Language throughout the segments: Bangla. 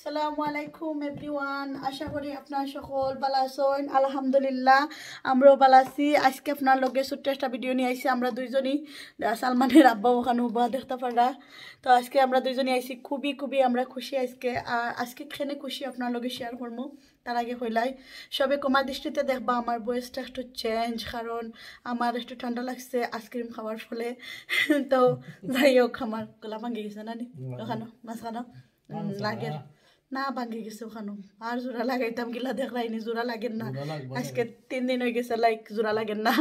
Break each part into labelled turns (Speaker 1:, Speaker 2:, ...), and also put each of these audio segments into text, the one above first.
Speaker 1: আসসালামু আলাইকুম এভরিওয়ান আশা করি আপনার সকল বালাসন আলহামদুলিল্লাহ আমরাও বালাসি আজকে আপনার লগে ছোট্ট একটা ভিডিও নিয়ে আইছি আমরা দুইজনই সালমানের আব্বা ওখানে উবা দেখতে পারা তো আজকে আমরা দুইজনই আইছি খুবই খুবই আমরা খুশি আজকে আজকে খেনে খুশি আপনার লগে শেয়ার করবো তার আগে হইলাই সবে কমার দৃষ্টিতে দেখবা আমার বয়সটা একটু চেঞ্জ কারণ আমার একটু ঠান্ডা লাগছে আইসক্রিম খাওয়ার ফলে তো যাই হোক আমার গোলা ভাঙে গেছে না নি ওখানে মাঝখানে লাগের হ্যাঁ। না ভাঙ্গি গেছে ওখানো আর জোড়া লাগাইতাম গিলা দেখলাইনি জোড়া লাগেন না আজকে তিন দিন হয়ে গেছে লাইক জোড়া লাগেন না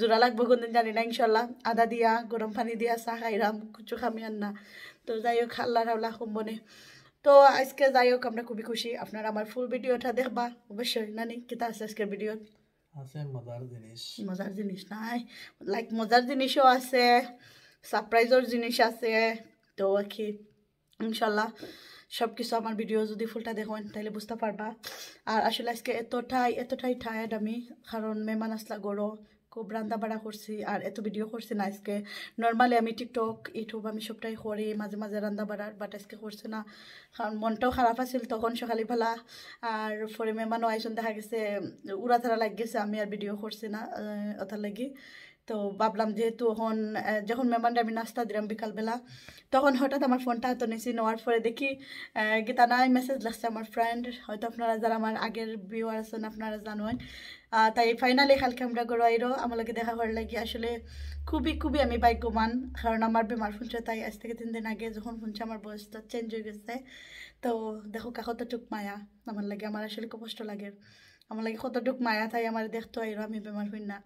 Speaker 1: জোড়া লাগবো কোনদিন জানি না ইনশাল্লাহ আদা দিয়া গরম পানি দিয়া চা খাইরাম কুচু খামি আন না তো যাই হোক খাল্লা রাওলা কম্বনে তো আজকে যাই হোক আমরা খুবই খুশি আপনারা আমার ফুল ভিডিওটা দেখবা অবশ্যই নানি কিতা আছে আজকের ভিডিও আছে মজার জিনিস মজার জিনিস নাই লাইক মজার জিনিসও আছে সারপ্রাইজের জিনিস আছে তো কি ইনশাল্লাহ সব কিছু আমার ভিডিও যদি ফুলটা দেখেন তাহলে বুঝতে পারবা আর আসলে আজকে এত ঠাই এত ঠাই টায়ার্ড আমি কারণ মেহমান আসলা গড়ো খুব রান্না বাড়া করছি আর এত ভিডিও করছি না আজকে নর্মালি আমি টিকটক ইউটিউব আমি সবটাই করি মাঝে মাঝে রান্না বাড়ার বাট আজকে করছি না কারণ মনটাও খারাপ আছিল তখন সকালে ভেলা আর পরে মেহমানও আইসন দেখা গেছে উড়া থারা লাগ গেছে আমি আর ভিডিও করছি না ওথার লাগি তো ভাবলাম যেহেতু এখন যখন মেম্বারটা আমি নাস্তা দিলাম বিকালবেলা তখন হঠাৎ আমার ফোনটা হাতে নিয়েছি নেওয়ার পরে দেখি গীতা নাই মেসেজ লাগছে আমার ফ্রেন্ড হয়তো আপনারা যারা আমার আগের ভিউয়ার আছেন আপনারা জানেন তাই ফাইনালি কালকে আমরা গড়াইরও আমার লাগে দেখা করার লাগি আসলে খুবই খুবই আমি ভাগ্যবান কারণ আমার বেমার শুনছে তাই আজ থেকে তিন দিন আগে যখন শুনছে আমার বয়সটা চেঞ্জ হয়ে গেছে তো দেখো কাকতো টুক মায়া আমার লাগে আমার আসলে কষ্ট লাগে আমার লাগে কতটুক মায়া তাই আমার দেখতো আইরো আমি বেমার হই না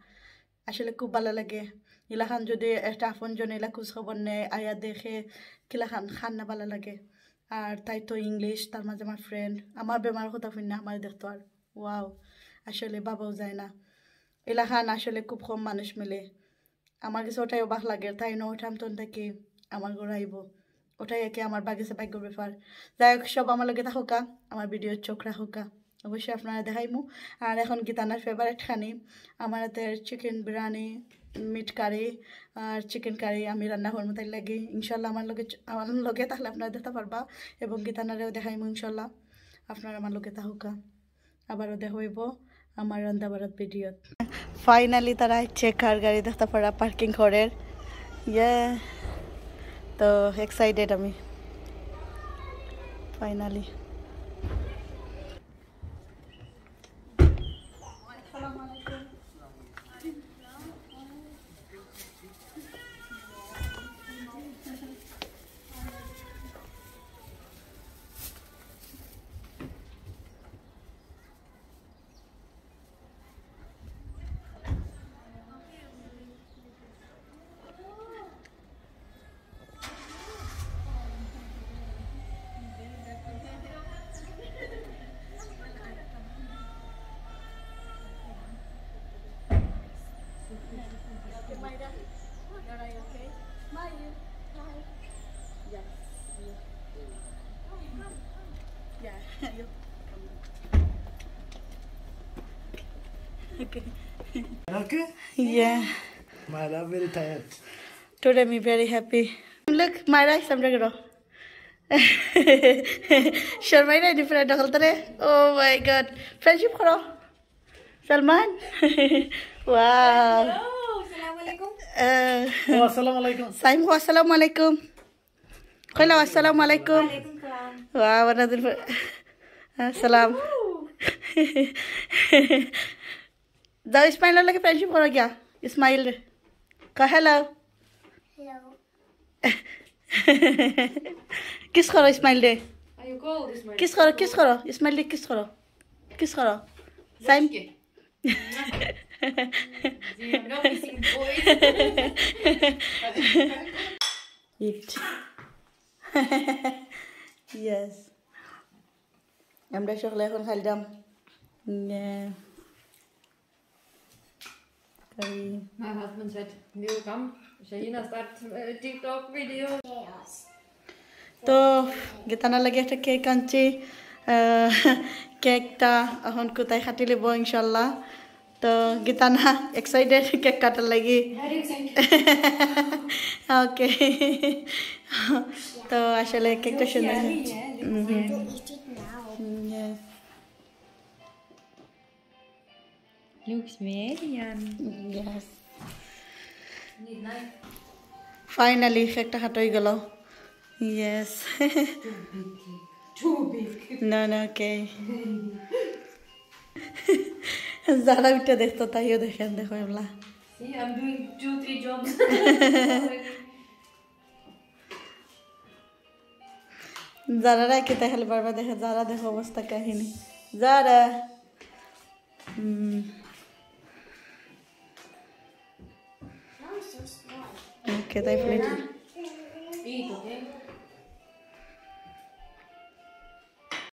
Speaker 1: আসলে খুব ভালো লাগে ইলাখান যদি একটা আপনজন এলা খোঁজ খবর নেয় আয়া দেখে কিলাখান খান না ভালো লাগে আর তাই তো ইংলিশ তার মাঝে আমার ফ্রেন্ড আমার বেমার কথা শুন না আমার দেখতো আর ওয়াও আসলে বাবাও যায় না এলাখান আসলে খুব কম মানুষ মেলে আমার কাছে ওটাই অবাক লাগে তাই ন ওঠামতন থেকে আমার আইব ওটাই একে আমার বাগিচা ভাগ্য ব্যাপার যাই হোক সব আমার লগে থাকুকা আমার ভিডিওর চোখ রাখুকা অবশ্যই আপনারা দেখাইমু আর এখন কি তানার ফেভারেট খানি হাতে চিকেন বিরিয়ানি মিট কারি আর চিকেন কারি আমি রান্না করবো তাই লাগে ইনশাল্লাহ আমার লগে আমার লগে তাহলে আপনারা দেখতে পারবা এবং গীতানারেও দেখাইমু ইনশাল্লাহ আপনারা আমার লোকে তাহুকা আবারও দেখাইব আমার রান্না বারাত ভিডিওত ফাইনালি তারা আইছে কার গাড়ি দেখতে পারা পার্কিং ঘরের ইয়ে তো এক্সাইটেড আমি finally okay. okay? Yeah. Myra, I'm very tired. Today I'm very happy. Look, Myra, something wrong. शर्माइना डिफरेंट डखलतरे ओ माय गॉड फ्रेंडशिप करो सलमान वाह साइम को अस्सलाम वालेकुम खैला अस्सलाम वालेकुम वाह वरना दिन सलाम जाओ इस्माइल अल्लाह फ्रेंडशिप करो क्या इस्माइल का हेलो किस करो इस्माइल डे किस करो किस करो इस्माइल डे किस करो किस करो साइम Eat. yes. আমরা সকলে এখন খাইলাম Three. My husband said, you come, Shahina start uh, TikTok video. Chaos. তো গীতানা লাগে একটা কেক আনছি কেকটা এখন কোথায় কাটি লিব ইনশাল্লাহ তো গীতানা এক্সাইটেড কেক কাটার লাগি ওকে তো আসলে কেকটা সুন্দর Looks medium. Yes. Finally, একটা হাট হয়ে গেল Yes. Too big. No, no, okay. Zara যারা উঠে দেখতো তাইও দেখেন দেখো এমলা See, I'm doing two, three jobs. Zara যারা রাখি তাহলে বারবার দেখে যারা দেখো অবস্থা কাহিনী Zara. হুম que tá em frente.